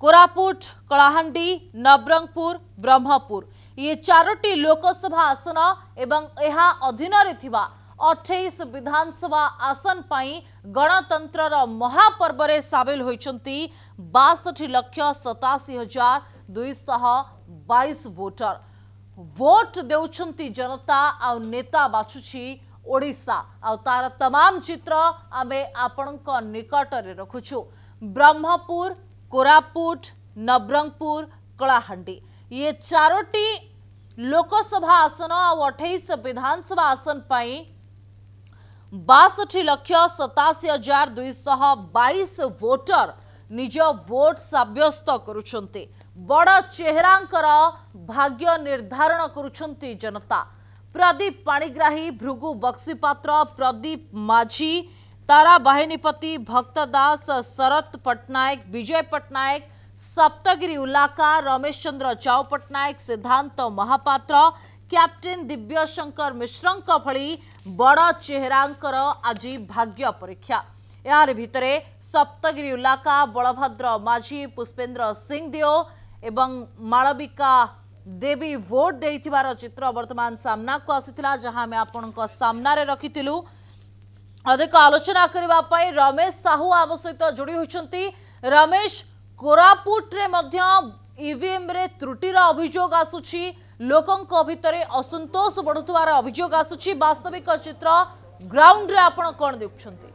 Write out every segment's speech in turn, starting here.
कोरापुट कलाहां नवरंगपुर ब्रह्मपुर ये चारोटी लोकसभा आसन एवं यह अधीन अठाईस विधानसभा आसन पर गणतंत्र महापर्व सामिल होती बासठी लक्ष सताशी हजार दुईश बैश भोटर भोट दे जनता आता नेता बाछुची ओडा आ तमाम चित्र आम आपण निकट रखुचु ब्रह्मपुर कोरापुट नवरंगपुर कलाहां ये चारोटी लोकसभा आसन आठाईस विधानसभा आसन पर लक्ष सताशी हजार दुईश बैश भोटर निज भोट सब्यस्त कर बड़ चेहरा भाग्य निर्धारण करता प्रदीप पाणीग्राही भृगु बक्सीपात्र प्रदीप माझी तारा बाहिनीपति भक्त दास शरत पटनायक विजय पटनायक सप्तगिरी उलाका रमेश चंद्र चाउ पटनायक सिद्धांत महापात्र कैप्टेन दिव्यशंकर मिश्र भड़ चेहरा आज भाग्य परीक्षा यार भितर सप्तगिरी उल्लाका बलभद्र माझी पुष्पेन्द्र सिंह देव एवं मालविका देवी वोट दे चित्र बर्तमान सामना को आसा जहाँ अधिक आलोचना करने रमेश साहू आम सहित जोड़ी होती रमेश कोरापुटे ଇଭିଏମ୍ରେ ତ୍ରୁଟିର ଅଭିଯୋଗ ଆସୁଛି ଲୋକଙ୍କ ଭିତରେ ଅସନ୍ତୋଷ ବଢ଼ୁଥିବାର ଅଭିଯୋଗ ଆସୁଛି ବାସ୍ତବିକ ଚିତ୍ର ଗ୍ରାଉଣ୍ଡରେ ଆପଣ କ'ଣ ଦେଖୁଛନ୍ତି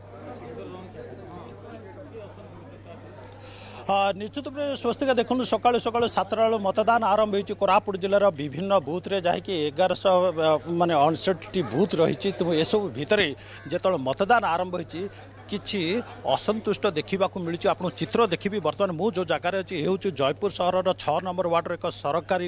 ନିଶ୍ଚିତ ଭାବେ ସ୍ୱସ୍ତିକା ଦେଖନ୍ତୁ ସକାଳୁ ସକାଳୁ ସାତଟା ବେଳୁ ମତଦାନ ଆରମ୍ଭ ହୋଇଛି କୋରାପୁଟ ଜିଲ୍ଲାର ବିଭିନ୍ନ ବୁଥରେ ଯାହାକି ଏଗାରଶହ ମାନେ ଅଣଷଠିଟି ବୁଥ ରହିଛି ତେଣୁ ଏସବୁ ଭିତରେ ଯେତେବେଳେ ମତଦାନ ଆରମ୍ଭ ହୋଇଛି କିଛି ଅସନ୍ତୁଷ୍ଟ ଦେଖିବାକୁ ମିଳୁଛି ଆପଣ ଚିତ୍ର ଦେଖିବି ବର୍ତ୍ତମାନ ମୁଁ ଯେଉଁ ଜାଗାରେ ଅଛି ଏ ହେଉଛି ଜୟପୁର ସହରର ଛଅ ନମ୍ବର ୱାର୍ଡ଼ର ଏକ ସରକାରୀ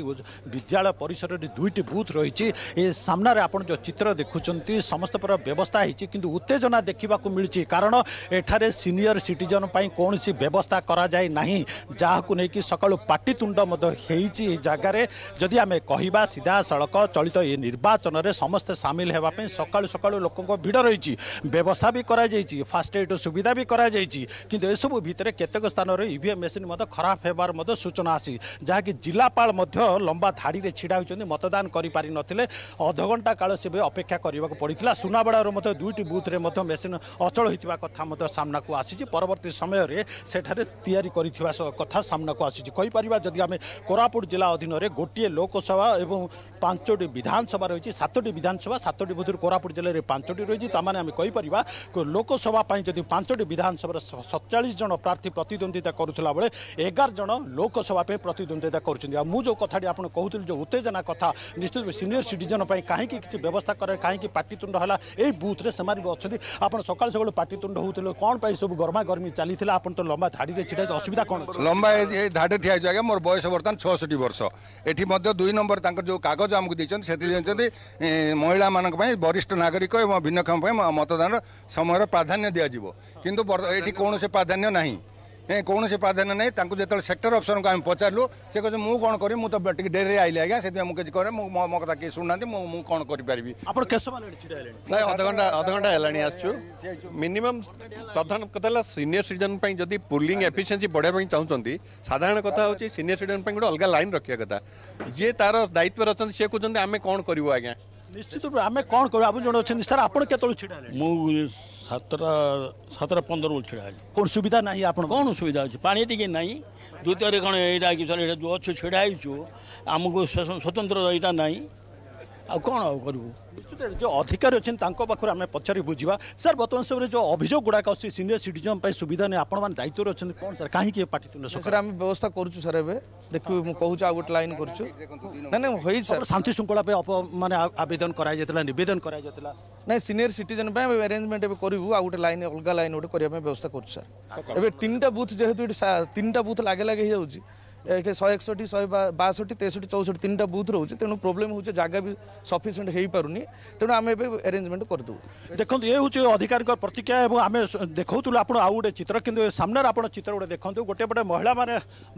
ବିଦ୍ୟାଳୟ ପରିସରରେ ଦୁଇଟି ବୁଥ୍ ରହିଛି ଏ ସାମ୍ନାରେ ଆପଣ ଯେଉଁ ଚିତ୍ର ଦେଖୁଛନ୍ତି ସମସ୍ତ ପ୍ରକାର ବ୍ୟବସ୍ଥା ହେଇଛି କିନ୍ତୁ ଉତ୍ତେଜନା ଦେଖିବାକୁ ମିଳିଛି କାରଣ ଏଠାରେ ସିନିୟର ସିଟିଜନ୍ ପାଇଁ କୌଣସି ବ୍ୟବସ୍ଥା କରାଯାଇ ନାହିଁ ଯାହାକୁ ନେଇକି ସକାଳୁ ପାଟିତୁଣ୍ଡ ମଧ୍ୟ ହେଇଛି ଏହି ଜାଗାରେ ଯଦି ଆମେ କହିବା ସିଧାସଳଖ ଚଳିତ ଏ ନିର୍ବାଚନରେ ସମସ୍ତେ ସାମିଲ ହେବା ପାଇଁ ସକାଳୁ ସକାଳୁ ଲୋକଙ୍କ ଭିଡ଼ ରହିଛି ବ୍ୟବସ୍ଥା ବି କରାଯାଇଛି ଫାଷ୍ଟ ଷ୍ଟେଟ୍ ସୁବିଧା ବି କରାଯାଇଛି କିନ୍ତୁ ଏସବୁ ଭିତରେ କେତେକ ସ୍ଥାନରେ ଇଭିଏମ୍ ମେସିନ୍ ମଧ୍ୟ ଖରାପ ହେବାର ମଧ୍ୟ ସୂଚନା ଆସି ଯାହାକି ଜିଲ୍ଲାପାଳ ମଧ୍ୟ ଲମ୍ବା ଧାଡ଼ିରେ ଛିଡ଼ା ହୋଇଛନ୍ତି ମତଦାନ କରିପାରିନଥିଲେ ଅଧଘଣ୍ଟା କାଳ ସେବେ ଅପେକ୍ଷା କରିବାକୁ ପଡ଼ିଥିଲା ସୁନାବେଡ଼ାର ମଧ୍ୟ ଦୁଇଟି ବୁଥ୍ରେ ମଧ୍ୟ ମେସିନ୍ ଅଚଳ ହୋଇଥିବା କଥା ମଧ୍ୟ ସାମ୍ନାକୁ ଆସିଛି ପରବର୍ତ୍ତୀ ସମୟରେ ସେଠାରେ ତିଆରି କରିଥିବା କଥା ସାମ୍ନାକୁ ଆସିଛି କହିପାରିବା ଯଦି ଆମେ କୋରାପୁଟ ଜିଲ୍ଲା ଅଧୀନରେ ଗୋଟିଏ ଲୋକସଭା ଏବଂ ପାଞ୍ଚଟି ବିଧାନସଭା ରହିଛି ସାତଟି ବିଧାନସଭା ସାତଟି ବୁଥରୁ କୋରାପୁଟ ଜିଲ୍ଲାରେ ପାଞ୍ଚଟି ରହିଛି ତାମାନେ ଆମେ କହିପାରିବା ଲୋକସଭା ପାଇଁ যদি পাঁচটি বিধানসভার সতচাশ জন প্রার্থী প্রতিদ্বন্দ্বিতা করুলা বেড়ে এগার জন লোকসভা প্রতিদ্বন্দ্বিতা করছেন আর মু যে কথাটি আপনার কুলি যে উত্তেজনা কথা নিশ্চিত সিনিয়র সিটিজেন কাহিকি কিছু ব্যবস্থা করে কাহিকি পাটিতুণ্ড হল এই বুথরে সে অনেক আপনার সকাল সকাল পাটিতুণ্ড হোলে কোণ পাই সব গরমাগরমি চালি আপনার তো লম্বা ধাড়ি ছিড়া অসুবিধা কোণ লম্বা এই ধাড়ি ঠিয়া হয়েছে আজ্ঞা মোর বয়স বর্তমান ছষট্টি বর্ষ এটি মধ্যে দুই নম্বর তাঁর যে কাগজ আমাকে দিয়েছেন সেটি জানিছেন মহিলা মানুষ বরিষ্ঠ নাগরিক এবং ভিন্নক্ষম মতদান সময়ের প্রাধান্য দিয়া दिजो कि प्राधान्य ना कौन से प्राधान्य नहीं जो सेक्टर अफसर को आम पचारूँ से कहते मुझे कौन करी मुझे तो टे डेरी आई आज से मुझे कह मो क्या किए शुना कौन करी मिनिमम प्रधान कथा सीनियर सिटन जब पुलिंग एफिसीयसी बढ़ावाई चाहते साधारण कथा हूँ सिटन गोटे अलग लाइन रखा कथा जी तार दायित्व अच्छा सी कहते आम कौन करूँ आज्ञा ନିଶ୍ଚିତ ରୂପେ ଆମେ କ'ଣ କରିବୁ ଆପଣ ଜଣେ ଅଛନ୍ତି ସାର୍ ଆପଣ କେତେବେଳେ ଛିଡ଼ା ହେଲେ ମୁଁ ସାତଟା ସାତଟା ପନ୍ଦର ବେଳୁ ଛିଡ଼ା ହେଲି କ'ଣ ସୁବିଧା ନାହିଁ ଆପଣ କ'ଣ ସୁବିଧା ଅଛି ପାଣି ଟିକେ ନାହିଁ ଦ୍ୱିତୀୟରେ କ'ଣ ଏଇଟା କି ସାର୍ ଏଇଟା ଯେଉଁ ଅଛି ଛିଡ଼ା ହେଇଛୁ ଆମକୁ ସ୍ୱତନ୍ତ୍ର ଏଇଟା ନାହିଁ ଆଉ କ'ଣ ଆଉ କରିବୁ ନିଶ୍ଚିତ ଯେଉଁ ଅଧିକାରୀ ଅଛନ୍ତି ତାଙ୍କ ପାଖରେ ଆମେ ପଚାରି ବୁଝିବା ସାର୍ ବର୍ତ୍ତମାନ ସମୟରେ ଯେଉଁ ଅଭିଯୋଗ ଗୁଡ଼ାକ ଅଛି ସିନିୟର ସିଟିଜନ୍ ପାଇଁ ସୁବିଧା ନାହିଁ ଆପଣମାନେ ଦାୟିତ୍ୱରେ ଅଛନ୍ତି କ'ଣ ସାର୍ କାହିଁକି ଏ ପାର୍ଟି ତୁଣ୍ଡ ସାର୍ ଆମେ ବ୍ୟବସ୍ଥା କରୁଛୁ ସାର୍ ଏବେ ଦେଖିବୁ ମୁଁ କହୁଛୁ ଆଉ ଗୋଟେ ଲାଇନ୍ କରୁଛୁ ନା ନା ହେଇଛି ସାର୍ ଶାନ୍ତି ଶୃଙ୍ଖଳା ପାଇଁ ମାନେ ଆବେଦନ କରାଯାଇଥିଲା ନିବେଦନ କରାଯାଇଥିଲା ନାଇଁ ସିନିୟର ସିଟିଜନ୍ ପାଇଁ ଆମେ ଆରେଞ୍ଜମେଣ୍ଟ ଏବେ କରିବୁ ଆଉ ଗୋଟେ ଲାଇନ୍ ଅଲଗା ଲାଇନ୍ ଗୋଟେ କରିବା ପାଇଁ ବ୍ୟବସ୍ଥା କରୁଛୁ ସାର୍ ଏବେ ତିନିଟା ବୁଥ୍ ଯେହେତୁ ଏଠି ତିନିଟା ବୁଥ୍ ଲାଗେ ଲାଗେ ହେଇଯାଉଛି शसठी शसठी तेसठी चौसठी तिनटा बुथ रहेछ ते प्रोब्लेम हौ जाग सफिसेन्ट हुने तपाईँ एरेन्जमेन्ट गरिदिउ देखु ए अधिकार प्रतिक्रिया आमे देखाउँ आउँ गए चित्र किन सामन आपट चित्र गुट देख्नु गोटे पटे महिला म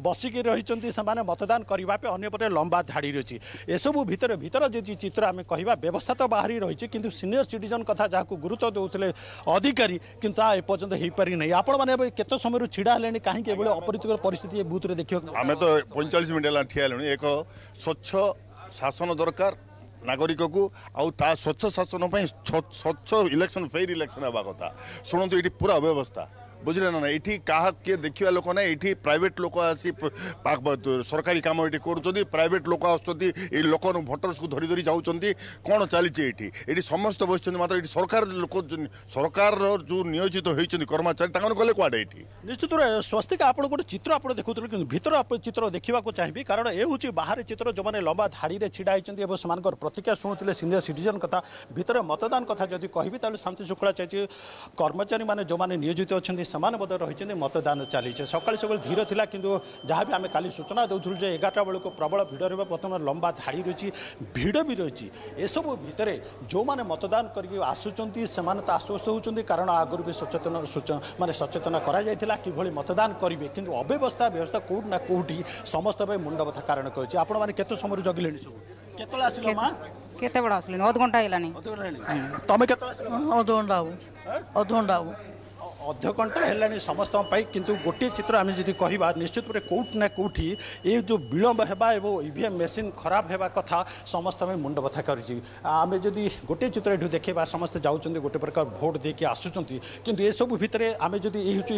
बसिक रहिलेसम्म मतदान गर्नेपे अन्यपटे लम्बा धाडी रहेछ एसबु भित्र भित्र जे चित्र आम व्यवस्था त बाह्र रहिँछु सिनियर सिटन कथा जहाँको गुरुत्वे अधिकारिहा एपर्चि नै आप केत समयहरू ढाँडाले काहीँक एभयो अप्रीतिकर परिस्थिति बुथेको ଆମେ ତ ପଇଁଚାଳିଶ ମିନିଟ୍ ହେଲା ଠିଆ ହେଲେଣି ଏକ ସ୍ୱଚ୍ଛ ଶାସନ ଦରକାର ନାଗରିକକୁ ଆଉ ତା ସ୍ୱଚ୍ଛ ଶାସନ ପାଇଁ ସ୍ୱଚ୍ଛ ଇଲେକ୍ସନ୍ ଫେର୍ ଇଲେକ୍ସନ୍ ହେବା କଥା ଶୁଣନ୍ତୁ ଏଇଠି ପୁରା ଅବ୍ୟବସ୍ଥା বুঝলে না এটি কাহা କିଏ ଦେଖିବା ଲୋକ ନାହିଁ ଏଠି ପ୍ରାଇଭେଟ୍ ଲୋକ ଆସି ସରକାରୀ କାମ ଏଠି କରୁଛନ୍ତି ପ୍ରାଇଭେଟ୍ ଲୋକ ଆସୁଛନ୍ତି ଏଇ ଲୋକ ଭୋଟର୍ସକୁ ଧରି ଧରି ଯାଉଛନ୍ତି କ'ଣ ଚାଲିଛି ଏଠି ଏଠି ସମସ୍ତେ ବସିଛନ୍ତି ମାତ୍ର ଏଠି ସରକାର ଲୋକ ସରକାରର ଯେଉଁ ନିୟୋଜିତ ହୋଇଛନ୍ତି କର୍ମଚାରୀ ତାଙ୍କର ଗଲେ କୁଆଡ଼େ ଏଠି ନିଶ୍ଚିତ ସ୍ୱସ୍ତିକ ଆପଣ ଗୋଟେ ଚିତ୍ର ଆପଣ ଦେଖୁଥିଲେ କିନ୍ତୁ ଭିତର ଚିତ୍ର ଦେଖିବାକୁ ଚାହିଁବି କାରଣ ଏ ହେଉଛି ବାହାରେ ଚିତ୍ର ଯେଉଁମାନେ ଲମ୍ବା ଧାଡ଼ିରେ ଛିଡ଼ା ହୋଇଛନ୍ତି ଏବଂ ସେମାନଙ୍କର ପ୍ରତିକ୍ରିୟା ଶୁଣୁଥିଲେ ସିନିୟର ସିଟିଜେନ୍ କଥା ଭିତରେ ମତଦାନ କଥା ଯଦି କହିବି ତାହେଲେ ଶାନ୍ତି ଶୃଙ୍ଖଳା ଚାଲିଛି କର୍ମଚାରୀମାନେ ଯେଉଁମାନେ ନିୟୋଜିତ ଅଛନ୍ତି ସେମାନେ ମଧ୍ୟ ରହିଛନ୍ତି ମତଦାନ ଚାଲିଛି ସକାଳୁ ସକାଳୁ ଧୀର ଥିଲା କିନ୍ତୁ ଯାହାବି ଆମେ କାଲି ସୂଚନା ଦେଉଥିଲୁ ଯେ ଏଗାରଟା ବେଳକୁ ପ୍ରବଳ ଭିଡ଼ ରହିବ ବର୍ତ୍ତମାନ ଲମ୍ବା ଧାଡ଼ି ରହିଛି ଭିଡ଼ ବି ରହିଛି ଏସବୁ ଭିତରେ ଯେଉଁମାନେ ମତଦାନ କରିକି ଆସୁଛନ୍ତି ସେମାନେ ତ ଆଶ୍ୱସ୍ତ ହେଉଛନ୍ତି କାରଣ ଆଗରୁ ବି ସଚେତନ ମାନେ ସଚେତନ କରାଯାଇଥିଲା କିଭଳି ମତଦାନ କରିବେ କିନ୍ତୁ ଅବ୍ୟବସ୍ଥା ବ୍ୟବସ୍ଥା କେଉଁଠି ନା କେଉଁଠି ସମସ୍ତ ପାଇଁ ମୁଣ୍ଡବଥା କାରଣ କରିଛି ଆପଣମାନେ କେତେ ସମୟରୁ ଜଗିଲେଣି ସବୁ କେତେବେଳେ ଆସିଲେ ମା କେତେବେଳେ ଆସିଲେଣି ଅଧଘଣ୍ଟା ହେଲାଣି ତମେ କେତେବେଳେ ଅଧଘଣ୍ଟା ହବ ଅଧଘଣ୍ଟା ହବ অর্ধ ঘণ্টা হলানি সমস্ত কিন্তু গোটিয়ে চিত্র আমি যদি কহা নিশ্চিত ভাবে কেউটি না কেউটি এই যে বিলম্ব হওয়া এবং ইভিএম মেসিন খারাপ হওয়ার কথা সমস্ত আমি মুন্ড ব্যথা করছি আমি যদি গোটিয়ে চিত্র এটি দেখবা সমস্ত যাচ্ছেন গোটে প্রকার ভোট দিয়ে আসুচার কিন্তু এসব ভিতরে আমি যদি এই হচ্ছে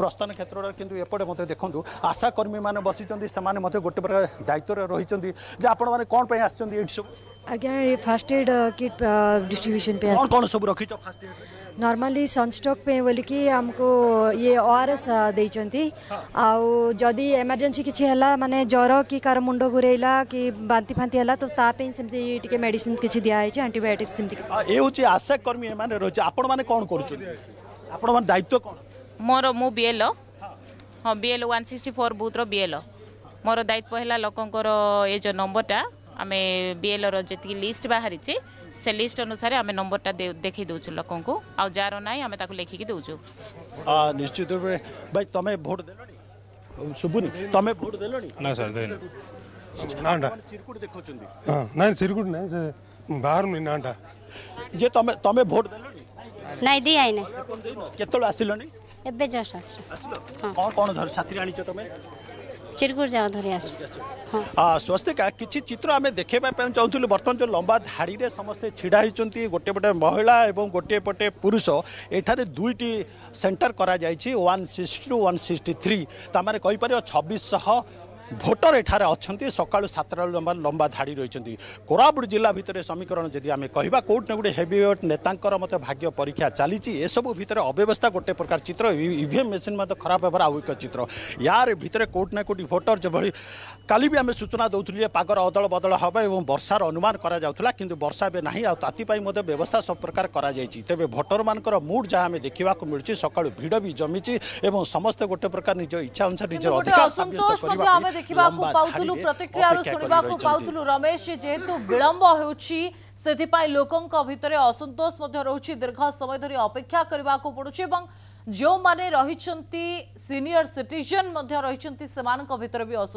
প্রস্থান ক্ষেত্রটা কিন্তু এপটে মতো দেখুন আশাকর্মী মানে বসিছেন সে গোটে প্রকার দায়িত্বরে রয়েছেন যে আপনার মানে কোণ আসছেন এইটি সব ଆଜ୍ଞା ଫାଷ୍ଟ ଏଡ୍ କିଟ୍ ଡିଷ୍ଟ୍ରିବ୍ୟୁସନ୍ ପାଇଁ କ'ଣ ସବୁ ରଖିଛ ଫାଷ୍ଟ ଏଡ୍ ନର୍ମାଲି ସନ୍ଷ୍ଟ୍ରୋକ୍ ପାଇଁ ବୋଲିକି ଆମକୁ ଇଏ ଓ ଆର୍ ଏସ୍ ଦେଇଛନ୍ତି ଆଉ ଯଦି ଏମର୍ଜେନ୍ସି କିଛି ହେଲା ମାନେ ଜ୍ୱର କି କାହାର ମୁଣ୍ଡ ଘୁରେଇଲା କି ବାନ୍ତି ଫାନ୍ତି ହେଲା ତ ତା ପାଇଁ ସେମିତି ଟିକେ ମେଡ଼ିସିନ୍ କିଛି ଦିଆହେଇଛି ଆଣ୍ଟିବାୟୋଟିକ୍ସ ସେମିତି କିଛି ଏ ହେଉଛି ଆଶା କର୍ମୀ ଏମାନେ ରହିଛି ଆପଣମାନେ କ'ଣ କରୁଛନ୍ତି ଆପଣମାନେ ଦାୟିତ୍ୱ କ'ଣ ମୋର ମୁଁ ବିଏଲ୍ ହଁ ବିଏଲ୍ ୱାନ୍ ସିକ୍ସଟି ଫୋର୍ ବୁଥ୍ର ବିଏଲ୍ ମୋର ଦାୟିତ୍ୱ ହେଲା ଲୋକଙ୍କର ଏ ଯେଉଁ ନମ୍ବରଟା ଆମେ ବିଏଲ୍ର ଯେତିକି ଲିଷ୍ଟ ବାହାରିଛି ସେ ଲିଷ୍ଟ ଅନୁସାରେ ଆମେ ନମ୍ବରଟା ଦେଖେଇ ଦେଉଛୁ ଲୋକଙ୍କୁ ଆଉ ଯାହାର ନାହିଁ ଆମେ ତାକୁ ଲେଖିକି ଦେଉଛୁ ନିଶ୍ଚିତ ରୂପେ ଭାଇ ତମେ ଭୋଟ ଦେଲଣି ଶୁଭୁନି ତମେ ଭୋଟ ଦେଲଣି ନା ସାର୍ ଦେନି ନାଁଟା ଚିରକୁଟ ଦେଖାଉଛନ୍ତି ହଁ ନାଇଁ ଚିରକୁଟ ନାଇଁ ସେ ବାହାରୁନି ନାଁଟା ଯେ ତମେ ତମେ ଭୋଟ ଦେଲଣି ନାଇଁ ଦିଆ ହେଇନି କେତେବେଳେ ଆସିଲଣି ଏବେ ଜଷ୍ଟ ଆସିଲୁ କ'ଣ କ'ଣ ସାଥିରେ ଆଣିଛ ତମେ ଚିରକୁଟ ଜାମା ଧରି ଆସୁ ସ୍ୱସ୍ତିକା କିଛି ଚିତ୍ର ଆମେ ଦେଖାଇବା ପାଇଁ ଚାହୁଁଥିଲୁ ବର୍ତ୍ତମାନ ଯେଉଁ ଲମ୍ବା ଧାଡ଼ିରେ ସମସ୍ତେ ଛିଡ଼ା ହୋଇଛନ୍ତି ଗୋଟିଏ ପଟେ ମହିଳା ଏବଂ ଗୋଟିଏ ପଟେ ପୁରୁଷ ଏଠାରେ ଦୁଇଟି ସେଣ୍ଟର କରାଯାଇଛି one sixty two one sixty three ତାମାନେ କହିପାରିବ ଛବିଶଶହ ভোটর এখানে অনেক সকাল সাতটার লম্বা লম্বা ধাড়ি রয়েছেন কোরাপুট জেলা ভিতরে সমীকরণ যদি আমি কহা কোটি না গোটে হেভিওয়েট নেতাঙ্কর মতো ভাগ্য পরীক্ষা চালিছে এসব ভিতরে অব্যবস্থা গোটে প্রকার চিত্র ইভিএম মেসিন মতো খারাপ হবার আউ এক চিত্র ইয়ার ভিতরে কোটি না কোটি ভোটর যেভাবে কালি বি আমি সূচনা দেউলি যে পাগর অদল বদল হবে এবং বর্ষার অনুমান করা যাওয়া কিন্তু বর্ষা এবে না আপাই মধ্যে ব্যবস্থা সব প্রকার করা যাই তবে ভোটর মানুষ মুড যা আমি দেখা মিলছে সকাল ভিড় বি জমিছি এবং সমস্ত গোটে প্রকার নিজ ইচ্ছা অনুসারে নিজের অধিকার সাব্যস্ত করা ଦେଖିବାକୁ ପାଉଥିଲୁ ପ୍ରତିକ୍ରିୟାରୁ ଶୁଣିବାକୁ ପାଉଥିଲୁ ରମେଶ ଯେହେତୁ ବିଳମ୍ବ ହେଉଛି ସେଥିପାଇଁ ଲୋକଙ୍କ ଭିତରେ ଅସନ୍ତୋଷ ମଧ୍ୟ ରହୁଛି ଦୀର୍ଘ ସମୟ ଧରି ଅପେକ୍ଷା କରିବାକୁ ପଡ଼ୁଛି ଏବଂ ଯେଉଁମାନେ ରହିଛନ୍ତି ସିନିୟର ସିଟିଜେନ୍ ମଧ୍ୟ ରହିଛନ୍ତି ସେମାନଙ୍କ ଭିତରେ ବି ଅସନ୍ତୋଷ